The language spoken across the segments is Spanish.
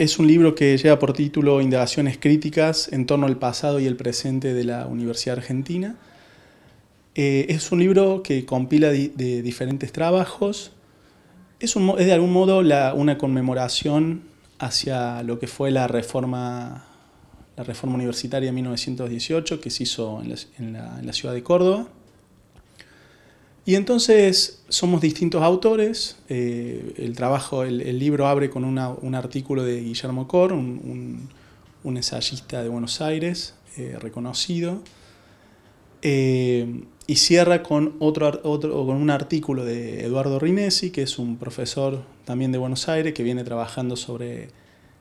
Es un libro que lleva por título Indagaciones críticas en torno al pasado y el presente de la Universidad Argentina. Eh, es un libro que compila de diferentes trabajos. Es, de algún modo una conmemoración hacia lo que fue la reforma, la reforma universitaria de 1918 que se hizo en la ciudad de Córdoba. Y entonces somos distintos autores, eh, el trabajo, el, libro abre con un artículo de Guillermo Cor, un, un, ensayista de Buenos Aires eh, reconocido, eh, y cierra con, otro, otro, con un artículo de Eduardo Rinesi, que es un profesor también de Buenos Aires, que viene trabajando sobre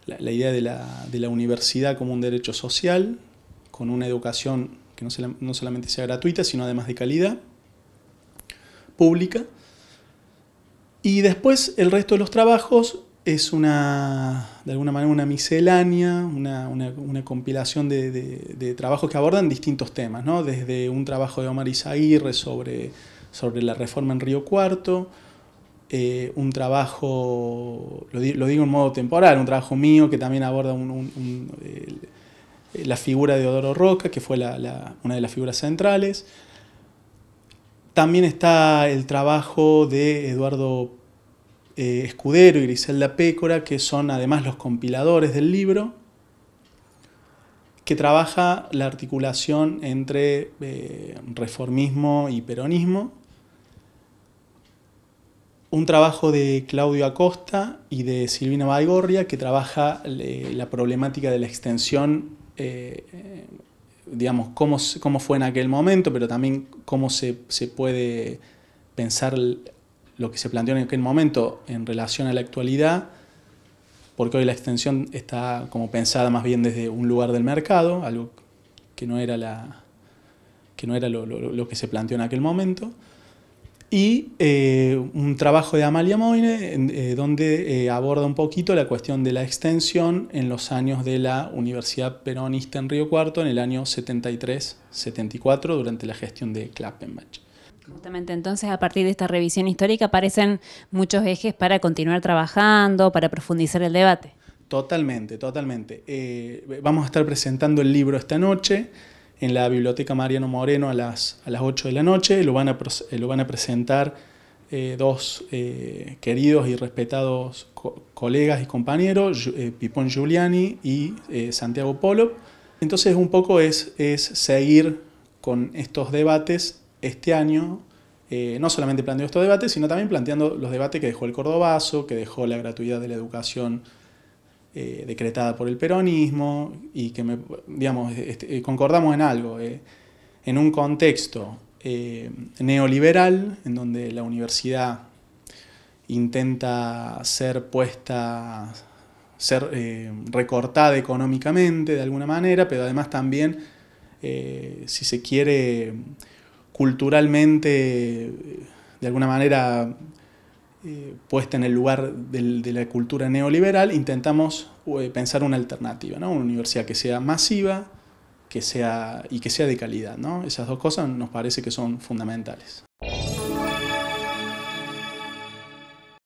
la, idea de la, universidad como un derecho social, con una educación que no solamente sea gratuita, sino además de calidad pública. Y después el resto de los trabajos es una, de alguna manera, una miscelánea, una, compilación de, trabajos que abordan distintos temas, desde un trabajo de Omar Izaguirre sobre, sobre la reforma en Río Cuarto, eh, un trabajo, lo, digo en modo temporal, un trabajo mío que también aborda eh, la figura de Odoro Roca, que fue una de las figuras centrales, también está el trabajo de Eduardo eh, Escudero y Griselda Pécora, que son además los compiladores del libro, que trabaja la articulación entre eh, reformismo y peronismo. Un trabajo de Claudio Acosta y de Silvina Baigorria, que trabaja eh, la problemática de la extensión digamos, cómo, fue en aquel momento, pero también cómo se, puede pensar lo que se planteó en aquel momento en relación a la actualidad, porque hoy la extensión está como pensada más bien desde un lugar del mercado, algo que no era, que no era lo que se planteó en aquel momento y eh, un trabajo de Amalia Moine eh, donde eh, aborda un poquito la cuestión de la extensión en los años de la Universidad Peronista en Río Cuarto en el año 73-74 durante la gestión de Klappenbach. Justamente entonces a partir de esta revisión histórica aparecen muchos ejes para continuar trabajando, para profundizar el debate. Totalmente, totalmente. vamos a estar presentando el libro esta noche en la Biblioteca Mariano Moreno a las, 8 de la noche. Lo van a, eh, presentar eh, dos eh, queridos y respetados colegas y compañeros, Pipón Giuliani y Santiago Polo. Entonces un poco es, es seguir con estos debates este año no solamente planteando estos debates, sino también planteando los debates que dejó el Cordobazo, que dejó la gratuidad de la educación eh, decretada por el peronismo y que, me, digamos, este, eh, concordamos en algo, eh, en un contexto neoliberal, en donde la universidad intenta ser puesta, ser recortada económicamente de alguna manera, pero además también, si se quiere, culturalmente, de alguna manera eh, puesta en el lugar de la cultura neoliberal, intentamos eh, pensar una alternativa, una universidad que sea masiva y que sea de calidad. Esas dos cosas nos parece que son fundamentales.